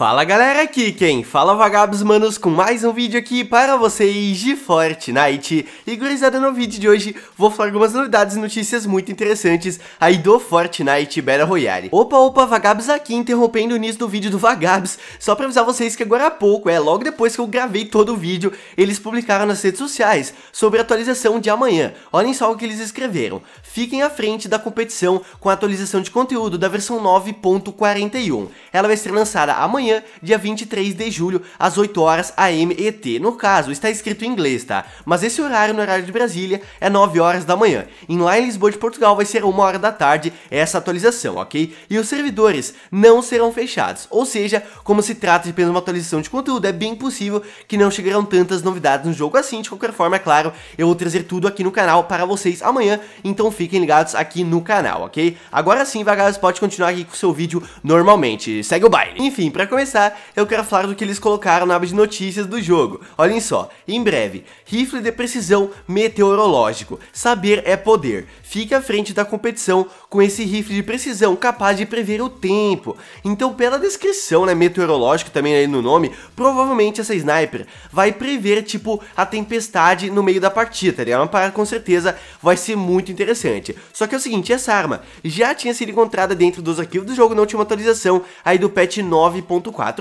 Fala galera aqui quem fala é vagabos manos com mais um vídeo aqui para vocês de Fortnite E gurizada no vídeo de hoje vou falar algumas novidades e notícias muito interessantes aí do Fortnite Battle Royale Opa opa vagabos aqui interrompendo o início do vídeo do vagabos Só para avisar vocês que agora há pouco, é logo depois que eu gravei todo o vídeo Eles publicaram nas redes sociais sobre a atualização de amanhã Olhem só o que eles escreveram Fiquem à frente da competição com a atualização de conteúdo da versão 9.41 Ela vai ser lançada amanhã amanhã, dia 23 de julho, às 8 horas AM ET. No caso, está escrito em inglês, tá? Mas esse horário no horário de Brasília é 9 horas da manhã. Em lá em Lisboa de Portugal vai ser 1 hora da tarde essa atualização, ok? E os servidores não serão fechados. Ou seja, como se trata de apenas uma atualização de conteúdo, é bem possível que não chegarão tantas novidades no jogo assim. De qualquer forma, é claro, eu vou trazer tudo aqui no canal para vocês amanhã, então fiquem ligados aqui no canal, ok? Agora sim, vagabundo, pode continuar aqui com o seu vídeo normalmente. Segue o baile. Enfim, para começar começar, eu quero falar do que eles colocaram na aba de notícias do jogo. Olhem só, em breve, rifle de precisão meteorológico, saber é poder. Fique à frente da competição com esse rifle de precisão capaz de prever o tempo. Então pela descrição, né, meteorológico também aí no nome, provavelmente essa sniper vai prever tipo a tempestade no meio da partida, né? É uma parada com certeza vai ser muito interessante. Só que é o seguinte, essa arma já tinha sido encontrada dentro dos arquivos do jogo na última atualização aí do patch 9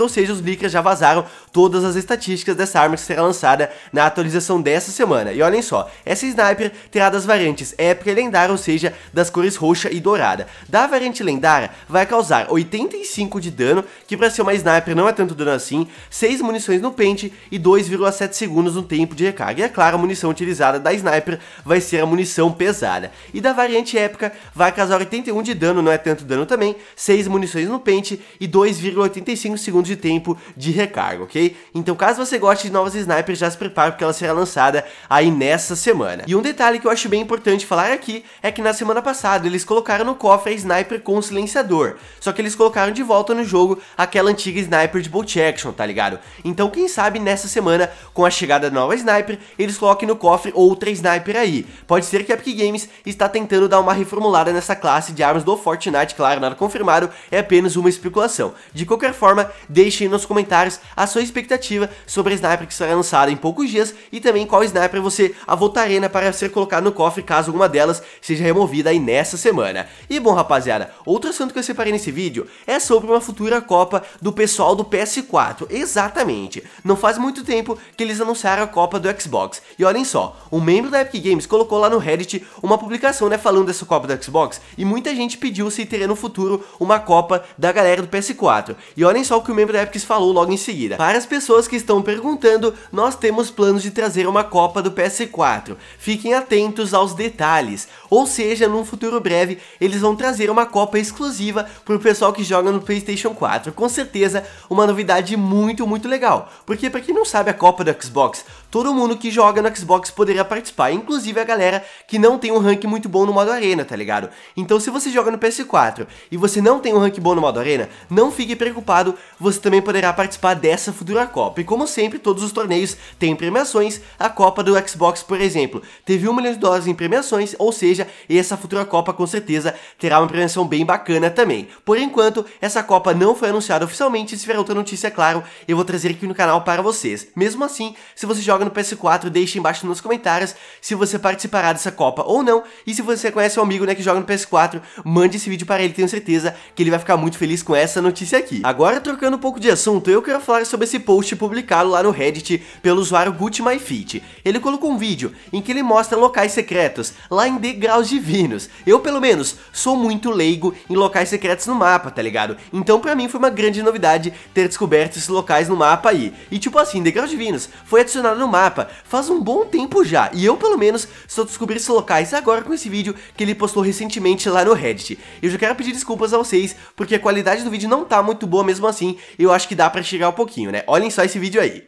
ou seja, os leakers já vazaram todas as estatísticas dessa arma que será lançada na atualização dessa semana. E olhem só, essa sniper terá das variantes épica e lendária, ou seja, das cores roxa e dourada. Da variante lendária, vai causar 85 de dano, que para ser uma sniper não é tanto dano assim, 6 munições no pente e 2,7 segundos no tempo de recarga. E é claro, a munição utilizada da sniper vai ser a munição pesada. E da variante épica, vai causar 81 de dano, não é tanto dano também, 6 munições no pente e 2,85 5 segundos de tempo de recarga, ok? Então caso você goste de novas snipers, já se prepare porque ela será lançada aí nessa semana. E um detalhe que eu acho bem importante falar aqui é que na semana passada eles colocaram no cofre a sniper com silenciador, só que eles colocaram de volta no jogo aquela antiga sniper de bolt action, tá ligado? Então quem sabe nessa semana, com a chegada da nova sniper, eles coloquem no cofre outra sniper aí. Pode ser que a Epic Games está tentando dar uma reformulada nessa classe de armas do Fortnite, claro, nada confirmado, é apenas uma especulação. De qualquer forma, forma, deixe aí nos comentários a sua expectativa sobre a Sniper que será lançada em poucos dias e também qual Sniper você a votarena né, para ser colocado no cofre caso alguma delas seja removida aí nessa semana. E bom rapaziada, outro assunto que eu separei nesse vídeo é sobre uma futura Copa do pessoal do PS4, exatamente. Não faz muito tempo que eles anunciaram a Copa do Xbox. E olhem só, um membro da Epic Games colocou lá no Reddit uma publicação né, falando dessa Copa do Xbox e muita gente pediu se teria no futuro uma Copa da galera do PS4. E olhem só o que o membro da Epics falou logo em seguida. Para as pessoas que estão perguntando, nós temos planos de trazer uma Copa do PS4. Fiquem atentos aos detalhes. Ou seja, num futuro breve, eles vão trazer uma Copa exclusiva para o pessoal que joga no PlayStation 4. Com certeza, uma novidade muito, muito legal. Porque para quem não sabe, a Copa do Xbox, todo mundo que joga no Xbox poderia participar, inclusive a galera que não tem um rank muito bom no modo arena, tá ligado? Então se você joga no PS4 e você não tem um rank bom no modo arena, não fique preocupado você também poderá participar dessa futura Copa. E como sempre, todos os torneios têm premiações. A Copa do Xbox, por exemplo, teve 1 milhão de dólares em premiações, ou seja, essa futura Copa com certeza terá uma premiação bem bacana também. Por enquanto, essa Copa não foi anunciada oficialmente, se tiver outra notícia, é claro, eu vou trazer aqui no canal para vocês. Mesmo assim, se você joga no PS4, deixe embaixo nos comentários se você participará dessa Copa ou não, e se você conhece um amigo né, que joga no PS4, mande esse vídeo para ele, tenho certeza que ele vai ficar muito feliz com essa notícia aqui. Agora trocando um pouco de assunto, eu quero falar sobre esse post publicado lá no Reddit pelo usuário GutMyFit. Ele colocou um vídeo em que ele mostra locais secretos, lá em degraus divinos. Eu, pelo menos, sou muito leigo em locais secretos no mapa, tá ligado? Então, pra mim, foi uma grande novidade ter descoberto esses locais no mapa aí. E, tipo assim, degraus divinos foi adicionado no mapa faz um bom tempo já, e eu, pelo menos, só descobri esses locais agora com esse vídeo que ele postou recentemente lá no Reddit. Eu já quero pedir desculpas a vocês, porque a qualidade do vídeo não tá muito boa mesmo assim, assim, eu acho que dá pra chegar um pouquinho, né? Olhem só esse vídeo aí.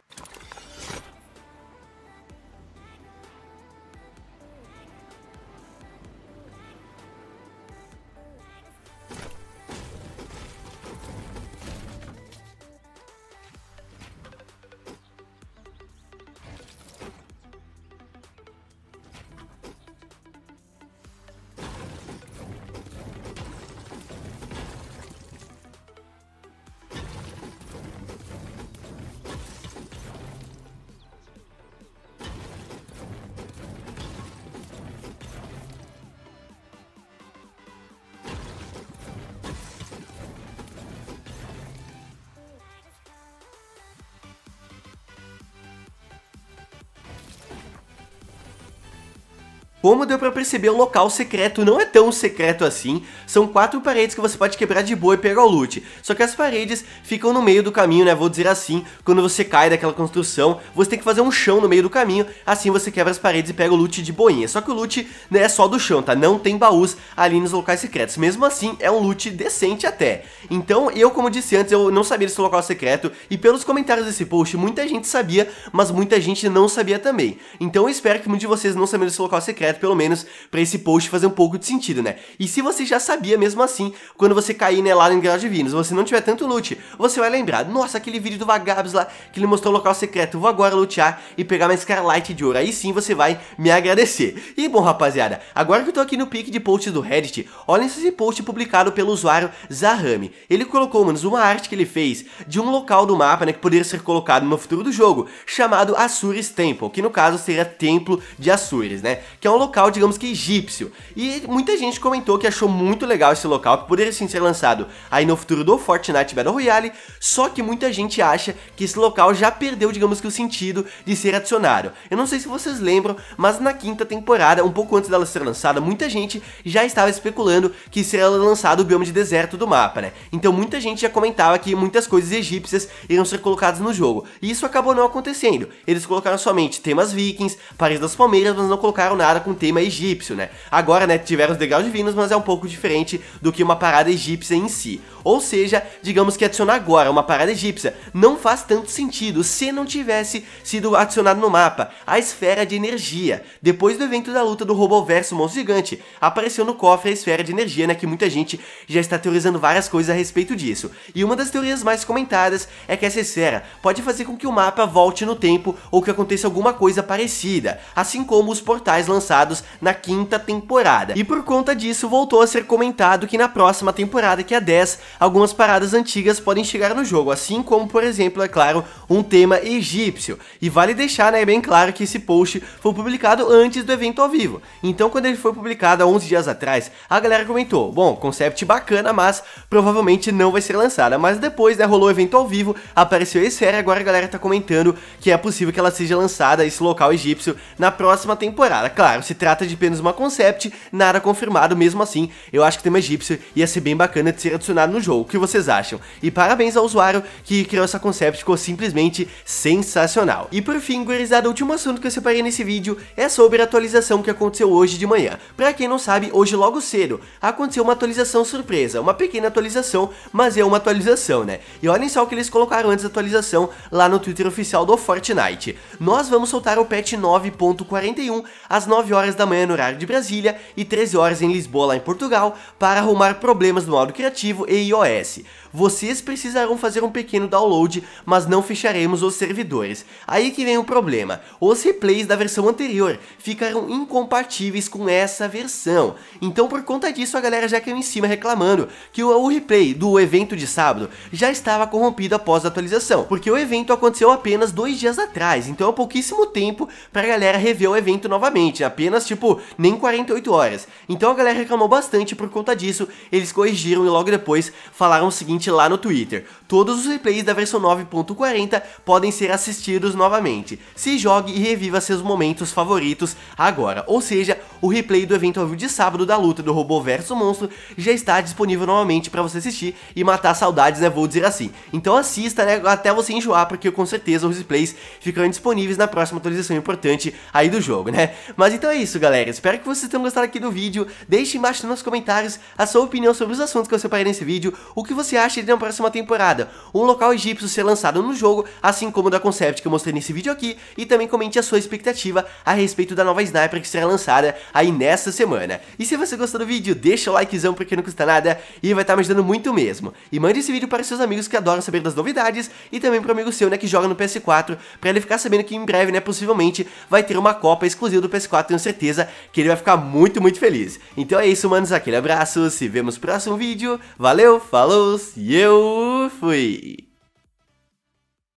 Como deu pra perceber, o local secreto não é tão secreto assim. São quatro paredes que você pode quebrar de boa e pegar o loot. Só que as paredes ficam no meio do caminho, né? Vou dizer assim, quando você cai daquela construção, você tem que fazer um chão no meio do caminho. Assim você quebra as paredes e pega o loot de boinha. Só que o loot né, é só do chão, tá? Não tem baús ali nos locais secretos. Mesmo assim, é um loot decente até. Então, eu, como disse antes, eu não sabia desse local secreto. E pelos comentários desse post, muita gente sabia, mas muita gente não sabia também. Então, eu espero que muitos de vocês não sabiam desse local secreto direto, pelo menos, para esse post fazer um pouco de sentido, né? E se você já sabia mesmo assim, quando você cair né, lá Grau de Divinos, você não tiver tanto loot, você vai lembrar, nossa, aquele vídeo do Vagabos lá, que ele mostrou o local secreto, vou agora lutear e pegar uma Scarlight de ouro, aí sim você vai me agradecer. E bom, rapaziada, agora que eu tô aqui no pique de posts do Reddit, olhem esse post publicado pelo usuário Zahami. Ele colocou, mano, uma arte que ele fez de um local do mapa, né, que poderia ser colocado no futuro do jogo, chamado Assuris Temple, que no caso seria Templo de Assuris, né, que é um local, digamos que egípcio. E muita gente comentou que achou muito legal esse local, que poderia sim ser lançado aí no futuro do Fortnite Battle Royale, só que muita gente acha que esse local já perdeu, digamos que o sentido de ser adicionado. Eu não sei se vocês lembram, mas na quinta temporada, um pouco antes dela ser lançada, muita gente já estava especulando que seria lançado o bioma de deserto do mapa, né? Então muita gente já comentava que muitas coisas egípcias iriam ser colocadas no jogo, e isso acabou não acontecendo. Eles colocaram somente temas vikings, Paris das Palmeiras, mas não colocaram nada com com tema egípcio, né? Agora, né, tiveram os degraus divinos, mas é um pouco diferente do que uma parada egípcia em si. Ou seja, digamos que adicionar agora uma parada egípcia não faz tanto sentido se não tivesse sido adicionado no mapa a esfera de energia. Depois do evento da luta do robô versus monstro gigante, apareceu no cofre a esfera de energia, né, que muita gente já está teorizando várias coisas a respeito disso. E uma das teorias mais comentadas é que essa esfera pode fazer com que o mapa volte no tempo ou que aconteça alguma coisa parecida, assim como os portais lançados lançados na quinta temporada. E por conta disso, voltou a ser comentado que na próxima temporada, que é a 10, algumas paradas antigas podem chegar no jogo, assim como, por exemplo, é claro, um tema egípcio. E vale deixar né, bem claro que esse post foi publicado antes do evento ao vivo. Então, quando ele foi publicado há 11 dias atrás, a galera comentou, bom, concept bacana, mas provavelmente não vai ser lançada. Mas depois, né, rolou o evento ao vivo, apareceu esse série, agora a galera tá comentando que é possível que ela seja lançada, esse local egípcio, na próxima temporada. Claro, se se trata de apenas uma concept, nada confirmado mesmo assim. Eu acho que o tema egípcio ia ser bem bacana de ser adicionado no jogo. O que vocês acham? E parabéns ao usuário que criou essa concept, ficou simplesmente sensacional. E por fim, gurizada, o último assunto que eu separei nesse vídeo é sobre a atualização que aconteceu hoje de manhã. Pra quem não sabe, hoje logo cedo aconteceu uma atualização surpresa, uma pequena atualização, mas é uma atualização, né? E olhem só o que eles colocaram antes da atualização lá no Twitter oficial do Fortnite. Nós vamos soltar o patch 9.41 às 9 horas horas da manhã no horário de Brasília e 13 horas em Lisboa, lá em Portugal, para arrumar problemas no áudio criativo e iOS. Vocês precisarão fazer um pequeno download, mas não fecharemos os servidores. Aí que vem o problema, os replays da versão anterior ficaram incompatíveis com essa versão. Então por conta disso a galera já caiu em cima reclamando que o replay do evento de sábado já estava corrompido após a atualização, porque o evento aconteceu apenas dois dias atrás, então é pouquíssimo tempo para a galera rever o evento novamente, apenas apenas, tipo, nem 48 horas. Então a galera reclamou bastante por conta disso, eles corrigiram e logo depois falaram o seguinte lá no Twitter. Todos os replays da versão 9.40 podem ser assistidos novamente. Se jogue e reviva seus momentos favoritos agora. Ou seja, o replay do evento ao vivo de sábado da luta do robô versus monstro já está disponível novamente para você assistir e matar saudades, né, vou dizer assim. Então assista, né, até você enjoar, porque com certeza os replays ficarão disponíveis na próxima atualização importante aí do jogo, né? Mas então é isso, galera. Espero que vocês tenham gostado aqui do vídeo. Deixe embaixo nos comentários a sua opinião sobre os assuntos que eu separei nesse vídeo, o que você acha de uma próxima temporada, um local egípcio ser lançado no jogo, assim como da concept que eu mostrei nesse vídeo aqui, e também comente a sua expectativa a respeito da nova sniper que será lançada aí nessa semana. E se você gostou do vídeo, deixa o likezão porque não custa nada e vai estar tá me ajudando muito mesmo. E mande esse vídeo para seus amigos que adoram saber das novidades e também para o amigo seu, né, que joga no PS4, para ele ficar sabendo que em breve, né, possivelmente vai ter uma Copa exclusiva do PS4, tenho certeza que ele vai ficar muito, muito feliz. Então é isso, manos, aquele abraço, se vemos no próximo vídeo, valeu, falou e eu fui!